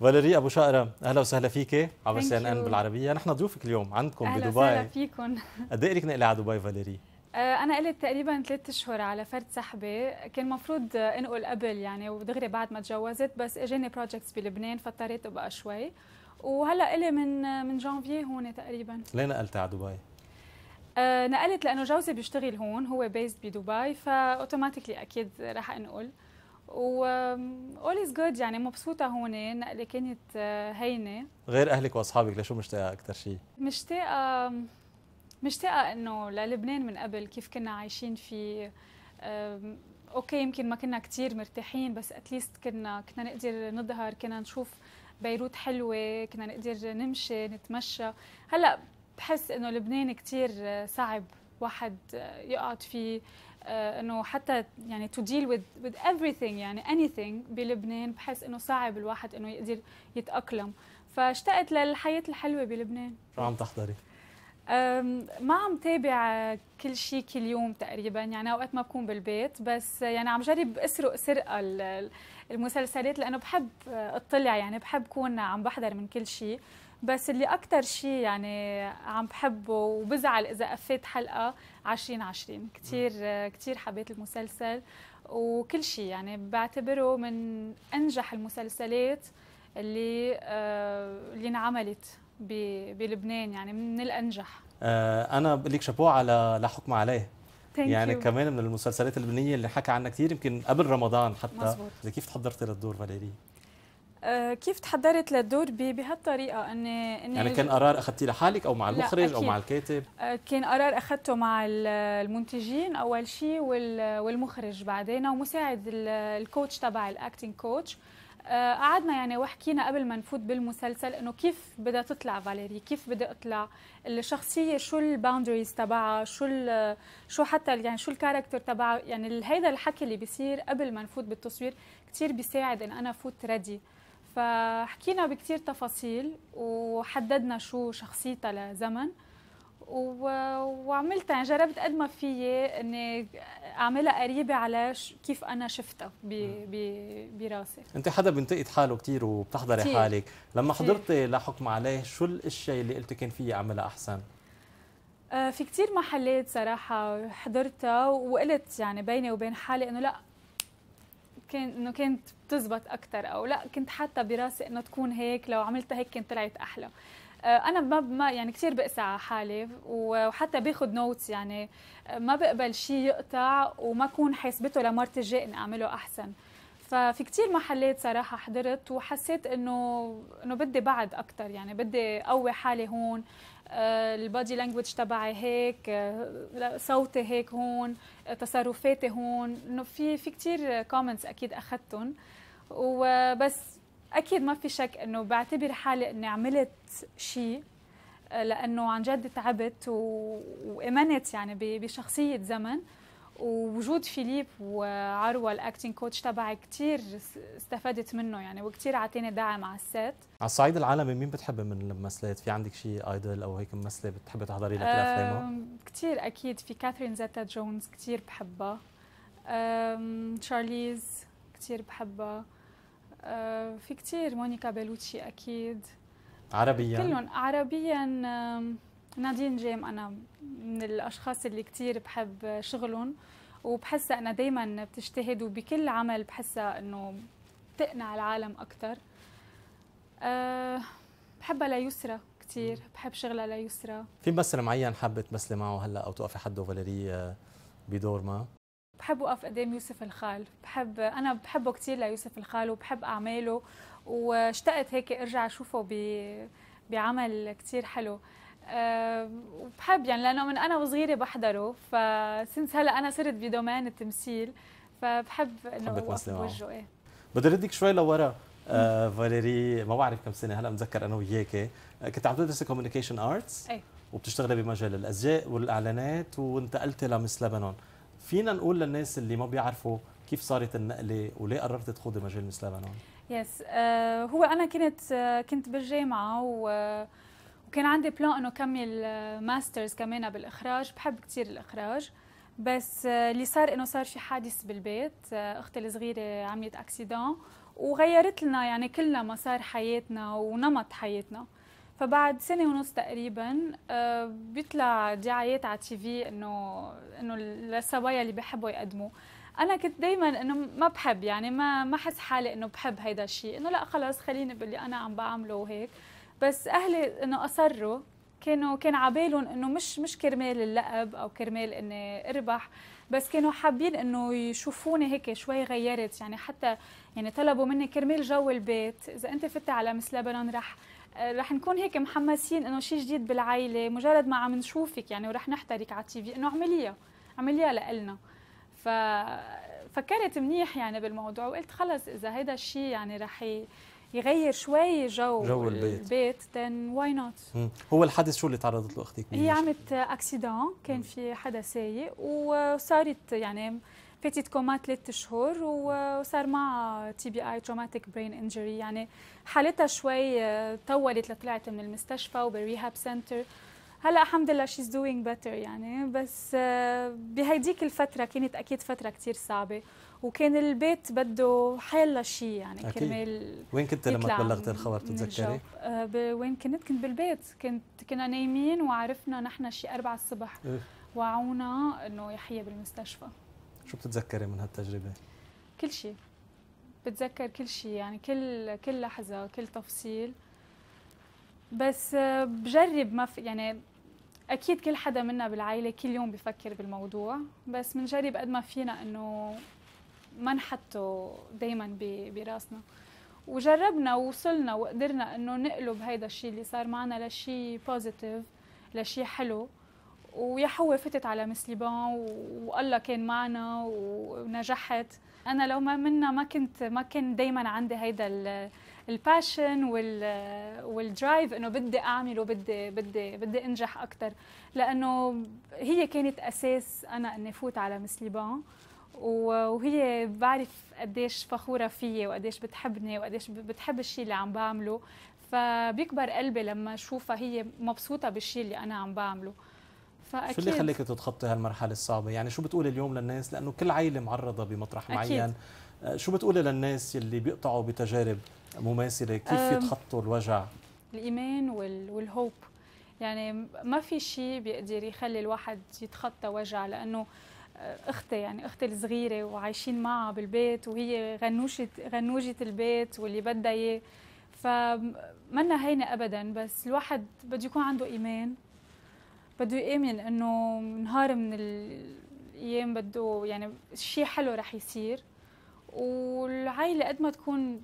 فاليري ابو شقره اهلا وسهلا فيك عبر سي ان ان بالعربيه نحن ضيوفك اليوم عندكم أهلا بدبي اهلا وسهلا فيكم قد ايه لك نقله على دبي فاليري آه، انا قلت تقريبا ثلاثة اشهر على فرد سحبه كان مفروض انقل قبل يعني ودغري بعد ما تجوزت بس اجاني بروجكتس بلبنان فاضطريت ابقى شوي وهلا الي من من جانفي هون تقريبا ليه نقلت على دبي آه، نقلت لانه جوزي بيشتغل هون هو بيست بدبي فاوتوماتيكلي اكيد راح انقل و اول um, جود يعني مبسوطه هون النقله كانت uh, هينه غير اهلك واصحابك لشو مشتاقه اكثر شيء مشتاقه um, مشتاقه انه للبنان من قبل كيف كنا عايشين فيه اوكي um, يمكن ما كنا كثير مرتاحين بس اتليست كنا كنا نقدر نظهر كنا نشوف بيروت حلوه كنا نقدر نمشي نتمشى هلا بحس انه لبنان كثير uh, صعب واحد آه، يقعد فيه آه، انه حتى يعني تو ديل وذ وذ everything يعني anything بلبنان بحس انه صعب الواحد انه يقدر يتاقلم فاشتقت للحياه الحلوه بلبنان شو عم تحضري؟ ما عم تابع كل شيء كل يوم تقريبا يعني اوقات ما بكون بالبيت بس يعني عم جرب اسرق سرقه المسلسلات لانه بحب اطلع يعني بحب كون عم بحضر من كل شيء بس اللي اكثر شيء يعني عم بحبه وبزعل اذا قفيت حلقه 20 20 كثير كثير حبيت المسلسل وكل شيء يعني بعتبره من انجح المسلسلات اللي آه اللي انعملت بلبنان يعني من الانجح آه انا بقول لك شابوه على لا حكم عليه يعني you. كمان من المسلسلات اللبنانيه اللي حكى عنها كثير يمكن قبل رمضان حتى مزبوط. كيف تحضرتي للدور فاليري؟ أه كيف تحضرت للدور بهالطريقه اني اني يعني كان قرار اخذتيه لحالك او مع المخرج او مع الكاتب؟ أه كان قرار اخذته مع المنتجين اول شيء والمخرج بعدين ومساعد الكوتش تبع الاكتنج كوتش آه، قعدنا يعني وحكينا قبل ما نفوت بالمسلسل انه كيف بدها تطلع فاليري كيف بدها اطلع الشخصيه شو الباوندريز تبعها شو شو حتى يعني شو الكاركتر تبعها يعني هيدا الحكي اللي بيصير قبل ما نفوت بالتصوير كثير بيساعد ان انا فوت ردي فحكينا بكثير تفاصيل وحددنا شو شخصيتها لزمن وعملتها يعني جربت قد ما فيي اني اعملها قريبه على كيف انا شفتها براسي انت حدا بينتقد حاله كثير وبتحضري كتير. حالك لما كتير. حضرتي لحكم عليه شو الشيء اللي قلتي كان فيي اعملها احسن آه، في كثير محلات صراحة حضرتها وقلت يعني بيني وبين حالي انه لا كان انه كانت بتزبط اكثر او لا كنت حاطه براسي انه تكون هيك لو عملتها هيك كانت طلعت احلى آه، انا ما يعني كثير بقسى على حالي وحتى باخذ نوتس يعني آه، ما بقبل شيء يقطع وما اكون حاسبته لمرتي الجاي اني اعمله احسن ففي كثير محلات صراحة حضرت وحسيت انه انه بدي بعد اكثر يعني بدي قوي حالي هون آه، البادي لانجوج تبعي هيك صوتي هيك هون تصرفاتي هون انه في في كثير كومنتس اكيد اخذتهم وبس اكيد ما في شك انه بعتبر حالي اني عملت شيء آه، لانه عن جد تعبت و... وامنت يعني بشخصيه زمن ووجود فيليب وعروه الاكتين كوتش تبعي كثير استفدت منه يعني وكثير اعطيني دعم على السيت على الصعيد العالمي مين بتحبي من الممثلات في عندك شيء ايدل او هيك ممثله بتحبي تحضري لها افلامها كثير اكيد في كاثرين زيتا جونز كثير بحبها تشارليز كثير بحبها في كثير مونيكا بيلوتشي اكيد عربيا كلهم عربيا نادين جيم انا من الاشخاص اللي كثير بحب شغلهم وبحسها انها دائما بتجتهد وبكل عمل بحسها انه بتقنع العالم اكثر بحبها ليسرى كثير بحب شغلها ليسرى في ممثل معين حابه تمثلي معه هلا او توقفي حده فاليري بدور ما بحب اوقف قدام إيه يوسف الخال بحب انا بحبه كثير ليوسف الخال وبحب اعماله واشتقت هيك ارجع اشوفه ب بعمل كثير حلو أه وبحب يعني لانه من انا وصغيره بحضره فسنس هلا انا صرت بدومين التمثيل فبحب انه اوقف وجهه ايه بدي ردك شوي لورا آه فاليري ما بعرف كم سنه هلا متذكر انا وياك آه، كنت عم تدرسي كوميونيكيشن ارتس إيه. وبتشتغلي بمجال الازياء والاعلانات وانتقلتي لمس لبنان فينا نقول للناس اللي ما بيعرفوا كيف صارت النقله وليه قررت تخوضي مجال مس لبنان؟ يس هو انا كنت آه، كنت بالجامعه و آه، وكان عندي بلان انه كمل ماسترز آه، كمان بالاخراج بحب كثير الاخراج بس اللي صار انه صار في حادث بالبيت اختي الصغيره عملت اكسيدون وغيرت لنا يعني كلنا مسار حياتنا ونمط حياتنا فبعد سنه ونص تقريبا آه، بيطلع دعايات على تي في انه انه السوايا اللي بحبوا يقدموا انا كنت دائما انه ما بحب يعني ما ما حس حالي انه بحب هيدا الشيء انه لا خلاص خليني باللي انا عم بعمله وهيك بس اهلي انه اصروا كانوا كان عبالهم انه مش مش كرمال اللقب او كرمال اني اربح بس كانوا حابين انه يشوفوني هيك شوي غيرت يعني حتى يعني طلبوا مني كرمال جو البيت اذا انت فتت على مس لبنان رح آه، رح نكون هيك محمسين انه شيء جديد بالعائله مجرد ما عم نشوفك يعني ورح نحترك على التي في انه اعمليها اعمليها لإلنا ف فكرت منيح يعني بالموضوع وقلت خلص اذا هذا الشيء يعني رح يغير شوي جو جو البيت البيت then why not هو الحادث شو اللي تعرضت له اختك؟ هي عملت اكسيدون كان في حدا سايق وصارت يعني فاتت كوما ثلاث شهور وصار معها تي بي اي تروماتيك برين انجري يعني حالتها شوي آه، طولت لطلعت من المستشفى وبالريهاب سنتر هلا الحمد لله شيز دوينج بيتر يعني بس آه، بهيديك الفتره كانت اكيد فتره كثير صعبه وكان البيت بده حيلا شيء يعني كرمال وين كنت لما تبلغت الخبر بتتذكري؟ آه، وين كنت؟ كنت بالبيت كنت كنا نايمين وعرفنا نحن شيء 4 الصبح إيه. وعونا انه يحيى بالمستشفى شو بتتذكري من هالتجربه كل شيء بتذكر كل شيء يعني كل كل لحظه كل تفصيل بس آه، بجرب ما في يعني اكيد كل حدا منا بالعائله كل يوم بفكر بالموضوع بس بنجرب قد ما فينا انه ما نحطه دائما براسنا وجربنا ووصلنا وقدرنا انه نقلب هيدا الشيء اللي صار معنا لشيء بوزيتيف لشيء حلو ويا حوا فتت على مس ليبان والله كان معنا ونجحت انا لو ما منا ما كنت ما كان دائما عندي هيدا الباشن وال والدرايف انه بدي اعمل وبدي بدي بدي انجح اكثر لانه هي كانت اساس انا اني فوت على مس ليبان وهي بعرف قديش فخوره فيي وقديش بتحبني وقديش بتحب الشيء اللي عم بعمله فبيكبر قلبي لما اشوفها هي مبسوطه بالشيء اللي انا عم بعمله فأكيد. شو اللي خليك تتخطي هالمرحله الصعبه يعني شو بتقولي اليوم للناس لانه كل عائله معرضه بمطرح أكيد. معين آه، شو بتقولي للناس اللي بيقطعوا بتجارب مماثله كيف يتخطوا الوجع الايمان والهوب يعني ما في شيء بيقدر يخلي الواحد يتخطى وجع لانه آه، اختي يعني اختي الصغيره وعايشين معها بالبيت وهي غنوشه غنوجه البيت واللي بدها اياه فمنا هينه ابدا بس الواحد بده يكون عنده ايمان بده يامن انه نهار من الايام بده يعني شيء حلو رح يصير والعائله قد ما تكون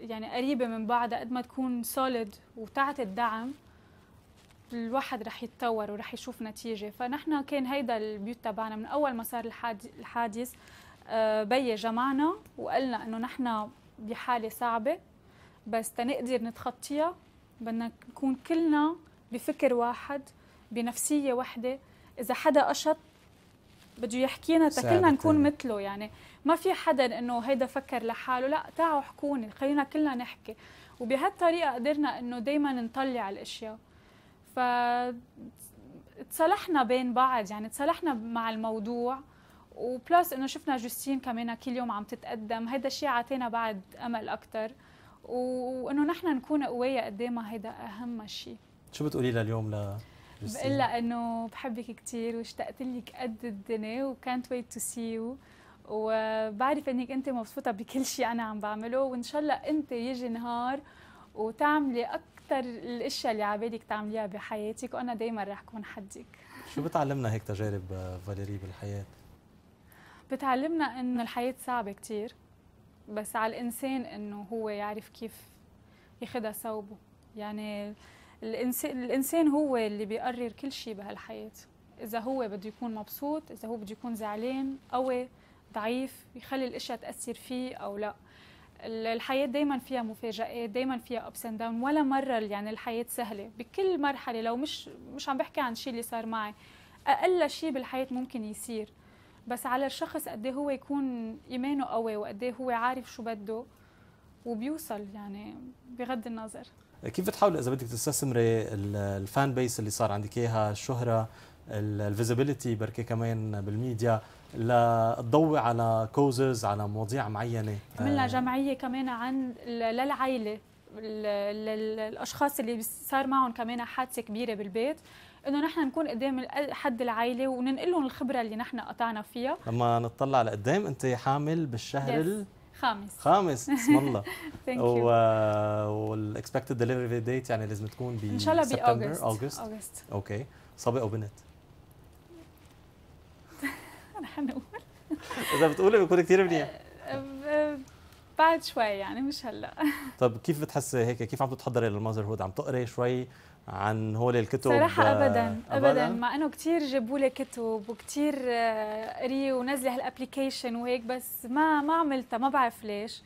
يعني قريبه من بعضها قد ما تكون سوليد وتعطي الدعم الواحد رح يتطور ورح يشوف نتيجه فنحن كان هيدا البيوت تبعنا من اول ما صار الحادث آه، بي جمعنا وقلنا انه نحن بحاله صعبه بس تنقدر نتخطيها بدنا نكون كلنا بفكر واحد بنفسيه وحده اذا حدا قشط بده يحكينا كلنا نكون مثله يعني ما في حدا انه هيدا فكر لحاله لا تعوا حكوني خلينا كلنا نحكي وبهالطريقه قدرنا انه دائما نطلع الاشياء ف تصالحنا بين بعض يعني تصالحنا مع الموضوع وبلس انه شفنا جوستين كمان كل يوم عم تتقدم هيدا الشيء عطينا بعد امل اكثر وانه نحن نكون قوية قد إيه ما هيدا اهم شيء شو بتقولي لليوم ل بقول لها انه بحبك كثير واشتقت لك قد الدنيا وكانت ويت تو سي يو وبعرف انك انت مبسوطه بكل شيء انا عم بعمله وان شاء الله انت يجي نهار وتعملي اكثر الاشياء اللي على بالك تعمليها بحياتك وانا دائما رح اكون حدك شو بتعلمنا هيك تجارب آه، فاليري بالحياه بتعلمنا انه الحياه صعبه كثير بس على الانسان انه هو يعرف كيف ياخذها صوبه يعني الانسان الانسان هو اللي بيقرر كل شيء بهالحياه اذا هو بده يكون مبسوط اذا هو بده يكون زعلان قوي ضعيف يخلي الاشياء تاثر فيه او لا الحياة دايما فيها مفاجآت دايما فيها ابس اند داون ولا مرة يعني الحياة سهلة بكل مرحلة لو مش مش عم بحكي عن شيء اللي صار معي أقل شيء بالحياة ممكن يصير بس على الشخص قد إيه هو يكون إيمانه قوي وقد إيه هو عارف شو بده وبيوصل يعني بغض النظر كيف بتحاولي اذا بدك تستثمري الفان بيس اللي صار عندك اياها الشهره الفيزيبيليتي بركي كمان بالميديا لتضوي على كوزز على مواضيع معينه عملنا آه. جمعيه كمان عن للعائله الاشخاص اللي صار معهم كمان حادثه كبيره بالبيت انه نحن نكون قدام حد العائله وننقل لهم الخبره اللي نحن قطعنا فيها لما نطلع لقدام انت حامل بالشهر yes. خامس خامس بسم الله والاكسبكتد ديليفري ديت يعني لازم تكون ب ان شاء الله باوجست أغسطس اوكي صبي او بنت انا نقول اذا بتقولي بيكون كتير منيح أه، أه، بعد شوي يعني مش هلا طب كيف بتحسي هيك كيف عم تتحضري للماذر هود عم تقري شوي عن هول الكتب صراحة آه، أبداً أبداً, أبداً. مع إنه كثير جابوا لي كتب وكثير آه، قري ونزلي هالابلكيشن وهيك بس ما ما عملتها ما بعرف ليش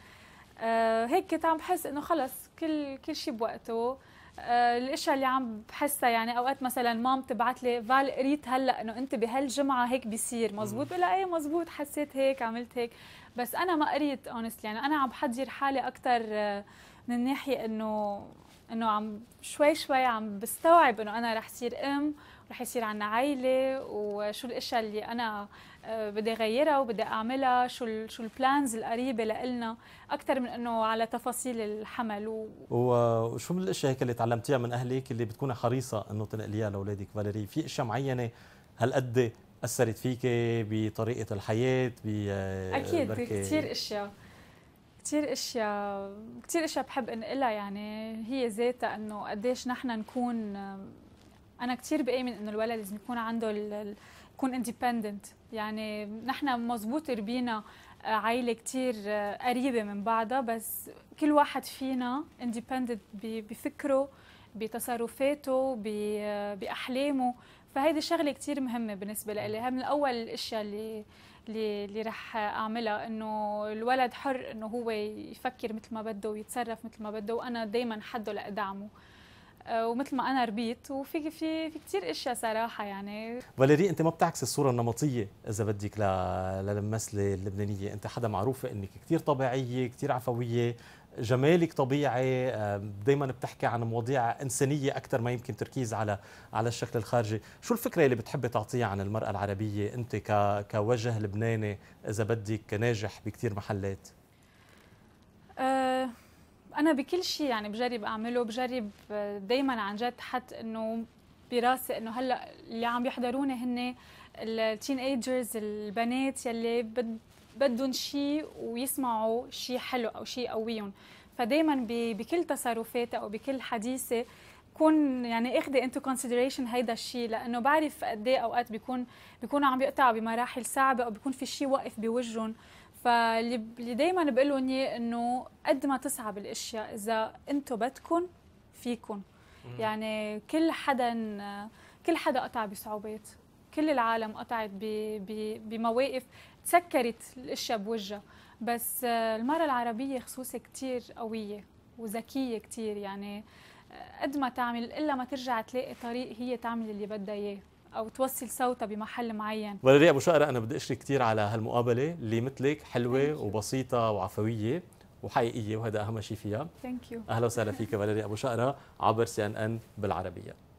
آه، هيك كنت عم بحس إنه خلص كل كل شيء بوقته آه، الاشياء اللي عم بحسها يعني اوقات مثلا مام تبعت لي فال قريت هلا انه انت بهالجمعه هيك بيصير مزبوط بلا ايه مزبوط حسيت هيك عملت هيك بس انا ما قريت اونستلي يعني انا عم بحضر حالي اكثر آه، من الناحيه انه انه عم شوي شوي عم بستوعب انه انا رح صير ام رح يصير عنا عائله وشو الاشياء اللي انا آه، بدي اغيرها وبدي اعملها شو الـ شو البلانز القريبه لإلنا اكثر من انه على تفاصيل الحمل و... وشو من الاشياء هيك اللي تعلمتيها من اهلك اللي بتكوني حريصه انه تنقليها لاولادك فاليري في اشياء معينه هالقد اثرت فيك بطريقه الحياه ب آه، اكيد كثير اشياء كثير اشياء كثير اشياء بحب انقلها يعني هي ذاتها انه قديش نحن نكون انا كثير بامن انه الولد لازم يكون عنده ال... يكون اندبندنت يعني نحن مزبوط ربينا آه، عائلة كتير آه، قريبة من بعضها بس كل واحد فينا اندبندنت بفكره بتصرفاته آه، بأحلامه فهيدي شغله كتير مهمه بالنسبه لي من اول الاشياء اللي اللي اللي رح اعملها انه الولد حر انه هو يفكر مثل ما بده ويتصرف مثل ما بده وانا دائما حده لادعمه آه، ومثل ما انا ربيت وفي في في كثير اشياء صراحه يعني فاليري انت ما بتعكس الصوره النمطيه اذا بدك للممثله اللبنانيه انت حدا معروفه انك كثير طبيعيه كثير عفويه جمالك طبيعي دائما بتحكي عن مواضيع انسانيه اكثر ما يمكن تركيز على على الشكل الخارجي شو الفكره اللي بتحبي تعطيها عن المراه العربيه انت كوجه لبناني اذا بدك ناجح بكثير محلات آه، انا بكل شيء يعني بجرب اعمله بجرب آه، دائما عن جد حتى انه براسي انه هلا اللي عم يحضروني هن التين ايجرز البنات يلي بدهم شيء ويسمعوا شيء حلو او شيء قويهم فدائما بكل تصرفاتي او بكل حديثي كون يعني اخدي انتو كونسيدريشن هيدا الشيء لانه بعرف قد ايه اوقات بيكون بيكونوا عم يقطعوا بمراحل صعبه او بيكون في شيء واقف بوجههم فاللي دائما بقول لهم اياه انه قد ما تصعب الاشياء اذا انتو بدكم فيكم يعني كل حدا كل حدا قطع بصعوبات كل العالم قطعت بمواقف تسكرت الاشياء بوجهها بس آه، المراه العربيه خصوصي كثير قويه وذكيه كثير يعني آه، قد ما تعمل الا ما ترجع تلاقي طريق هي تعمل اللي بدها اياه او توصل صوتها بمحل معين ولدي ابو شقره انا بدي اشكرك كثير على هالمقابله اللي مثلك حلوه وبسيطه وعفويه وحقيقيه وهذا اهم شيء فيها ثانك يو اهلا وسهلا فيك ولدي ابو شقره عبر سي ان ان بالعربيه